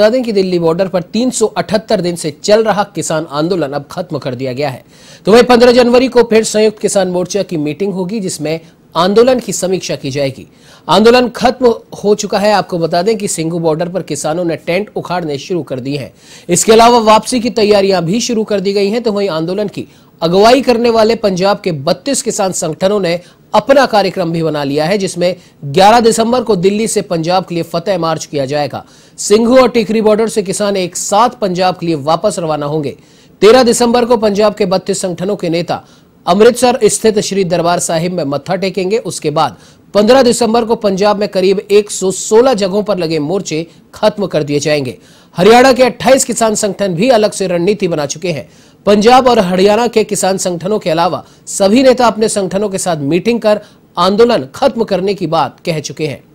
बता दें कि दिल्ली बॉर्डर पर 378 दिन से चल रहा किसान आंदोलन अब खत्म कर दिया गया है तो वही 15 जनवरी को फिर संयुक्त किसान मोर्चा की मीटिंग होगी जिसमें आंदोलन की समीक्षा की जाएगी आंदोलन खत्म हो चुका है आपको बता दें कि सिंगू बॉर्डर पर किसानों ने टेंट उखाड़ने शुरू कर दिए हैं इसके अलावा वापसी की तैयारियां भी शुरू कर दी गई हैं तो वहीं आंदोलन की अगुवाई करने वाले पंजाब के 32 किसान संगठनों ने अपना कार्यक्रम भी बना लिया है जिसमें 11 दिसंबर को दिल्ली से पंजाब के लिए फतेह मार्च किया जाएगा सिंघू और टिकरी बॉर्डर से किसान एक साथ पंजाब के लिए वापस रवाना होंगे तेरह दिसंबर को पंजाब के बत्तीस संगठनों के नेता अमृतसर स्थित श्री दरबार साहिब में मत्था टेकेंगे उसके बाद 15 दिसंबर को पंजाब में करीब 116 जगहों पर लगे मोर्चे खत्म कर दिए जाएंगे हरियाणा के 28 किसान संगठन भी अलग से रणनीति बना चुके हैं पंजाब और हरियाणा के किसान संगठनों के अलावा सभी नेता अपने संगठनों के साथ मीटिंग कर आंदोलन खत्म करने की बात कह चुके हैं